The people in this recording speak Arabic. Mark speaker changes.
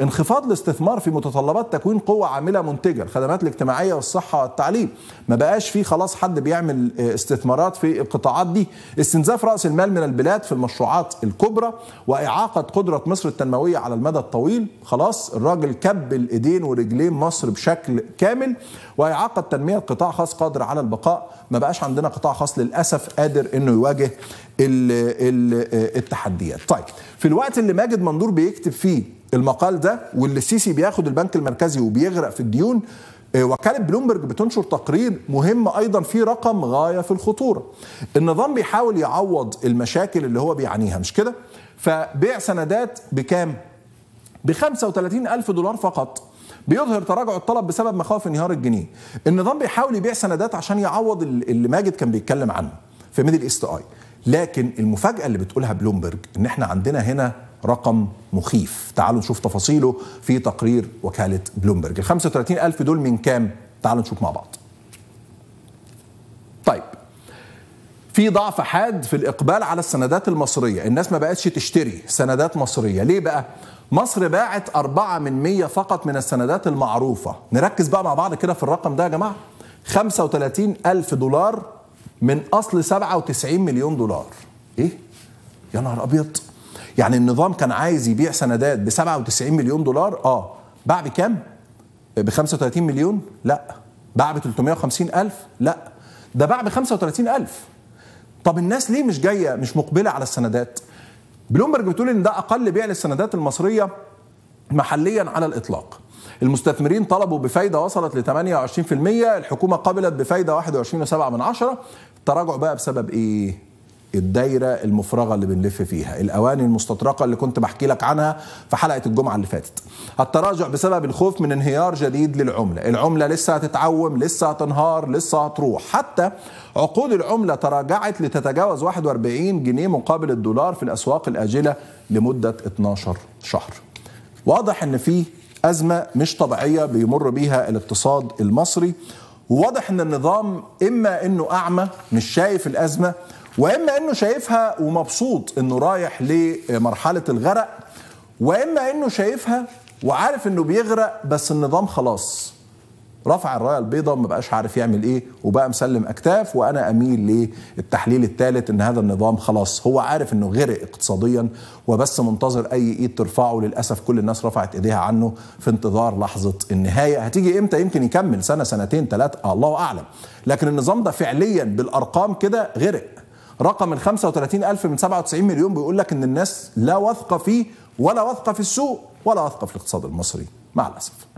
Speaker 1: انخفاض الاستثمار في متطلبات تكوين قوة عاملة منتجة الخدمات الاجتماعية والصحة والتعليم ما بقاش فيه خلاص حد بيعمل آه، استثمارات في القطاعات دي استنزاف رأس المال من البلاد في المشروعات الكبرى وإعاقة قدرة مصر التنموية على المدى الطويل خلاص الراجل كب الإيدين ورجلين مصر بشكل كامل وإعاقة تنمية قطاع خاص قادر على البقاء ما بقاش عندنا قطاع خاص للأسف قادر إنه يواجه آه، التحديات طيب في الوقت اللي ماجد مندور بيكتب فيه المقال ده واللي السيسي بياخد البنك المركزي وبيغرق في الديون آه، وكالة بلومبرج بتنشر تقرير مهم أيضا فيه رقم غاية في الخطورة النظام بيحاول يعوض المشاكل اللي هو بيعانيها مش كده فبيع سندات بكام ب 35 ألف دولار فقط بيظهر تراجع الطلب بسبب مخاوف انهيار الجنيه النظام بيحاول يبيع سندات عشان يعوض اللي ماجد كان بيتكلم عنه في ميدل ايست اي لكن المفاجاه اللي بتقولها بلومبرج ان احنا عندنا هنا رقم مخيف تعالوا نشوف تفاصيله في تقرير وكالة بلومبرج ال 35 ألف دول من كام؟ تعالوا نشوف مع بعض طيب في ضعف حاد في الإقبال على السندات المصرية الناس ما بقتش تشتري سندات مصرية ليه بقى؟ مصر باعت 4 من مية فقط من السندات المعروفة نركز بقى مع بعض كده في الرقم ده يا جماعة 35 ألف دولار من أصل 97 مليون دولار إيه؟ يا نهار أبيض يعني النظام كان عايز يبيع سندات ب 97 مليون دولار اه باع بكام؟ ب 35 مليون؟ لا باع ب 350 ألف؟ لا ده باع ب 35 ألف طب الناس ليه مش جاية مش مقبلة على السندات؟ بلومبرج بتقول ان ده اقل بيع للسندات المصريه محليا على الاطلاق المستثمرين طلبوا بفايده وصلت ل 28% الحكومه قبلت بفايده 21.7 تراجع بقى بسبب ايه الدايره المفرغه اللي بنلف فيها الاواني المستطرقه اللي كنت بحكي لك عنها في حلقه الجمعه اللي فاتت التراجع بسبب الخوف من انهيار جديد للعمله العمله لسه هتتعوم لسه هتنهار لسه هتروح حتى عقود العمله تراجعت لتتجاوز 41 جنيه مقابل الدولار في الاسواق الاجله لمده 12 شهر واضح ان في ازمه مش طبيعيه بيمر بيها الاقتصاد المصري وواضح ان النظام اما انه اعمى مش شايف الازمه واما انه شايفها ومبسوط انه رايح لمرحله الغرق واما انه شايفها وعارف انه بيغرق بس النظام خلاص رفع الرايه البيضاء وما بقاش عارف يعمل ايه وبقى مسلم اكتاف وانا اميل للتحليل الثالث ان هذا النظام خلاص هو عارف انه غرق اقتصاديا وبس منتظر اي ايد ترفعه للاسف كل الناس رفعت ايديها عنه في انتظار لحظه النهايه هتيجي امتى يمكن يكمل سنه سنتين ثلاثه الله اعلم لكن النظام ده فعليا بالارقام كده غرق رقم من 35 ألف من 97 مليون بيقول لك إن الناس لا واثقة فيه ولا واثقة في السوق ولا واثقة في الاقتصاد المصري مع الأسف